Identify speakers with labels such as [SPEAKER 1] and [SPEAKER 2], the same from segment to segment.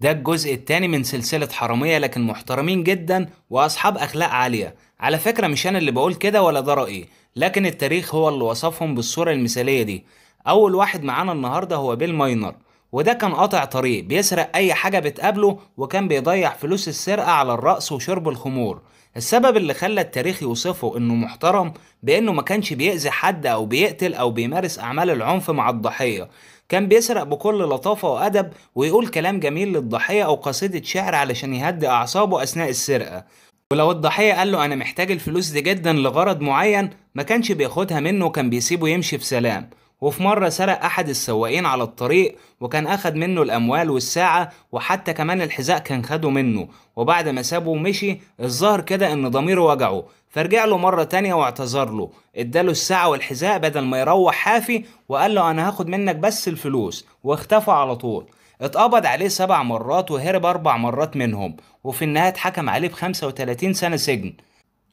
[SPEAKER 1] ده الجزء الثاني من سلسلة حرامية لكن محترمين جدا وأصحاب أخلاق عالية على فكرة مش أنا اللي بقول كده ولا ده رأيي لكن التاريخ هو اللي وصفهم بالصورة المثالية دي أول واحد معانا النهاردة هو بيل ماينر وده كان قاطع طريق بيسرق أي حاجة بتقابله وكان بيضيع فلوس السرقة على الرقص وشرب الخمور السبب اللي خلى التاريخ يوصفه إنه محترم بإنه ما كانش بيأذي حد أو بيقتل أو بيمارس أعمال العنف مع الضحية كان بيسرق بكل لطافة وأدب ويقول كلام جميل للضحية أو قصيدة شعر علشان يهدي أعصابه أثناء السرقة ولو الضحية قال له أنا محتاج الفلوس دي جدا لغرض معين ما كانش بياخدها منه وكان بيسيبه يمشي بسلام وفي مرة سرق أحد السواقين على الطريق وكان أخد منه الأموال والساعة وحتى كمان الحذاء كان خده منه وبعد ما سابه ومشي الظاهر كده إن ضميره وجعه فرجع له مرة تانية واعتذر له اداله الساعة والحذاء بدل ما يروح حافي وقال له أنا هاخد منك بس الفلوس واختفى على طول اتقبض عليه سبع مرات وهرب أربع مرات منهم وفي النهاية اتحكم عليه ب 35 سنة سجن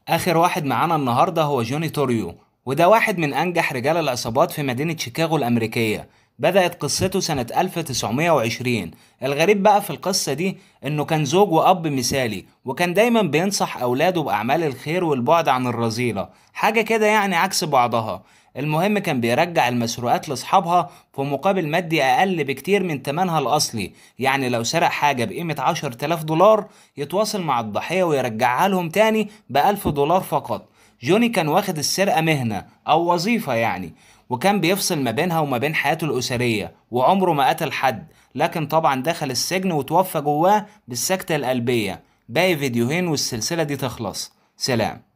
[SPEAKER 1] آخر واحد معانا النهاردة هو جوني توريو وده واحد من أنجح رجال العصابات في مدينة شيكاغو الأمريكية بدأت قصته سنة 1920 الغريب بقى في القصة دي إنه كان زوج وأب مثالي وكان دايما بينصح أولاده بأعمال الخير والبعد عن الرذيلة حاجة كده يعني عكس بعضها المهم كان بيرجع المسروقات لأصحابها في مقابل مادي أقل بكتير من تمنها الأصلي يعني لو سرق حاجة بقيمة 10000 دولار يتواصل مع الضحية ويرجعها لهم تاني 1000 دولار فقط جوني كان واخد السرقة مهنة أو وظيفة يعني وكان بيفصل ما بينها وما بين حياته الأسرية وعمره ما قتل حد لكن طبعا دخل السجن وتوفى جواه بالسكتة القلبية باقي فيديوهين والسلسلة دي تخلص سلام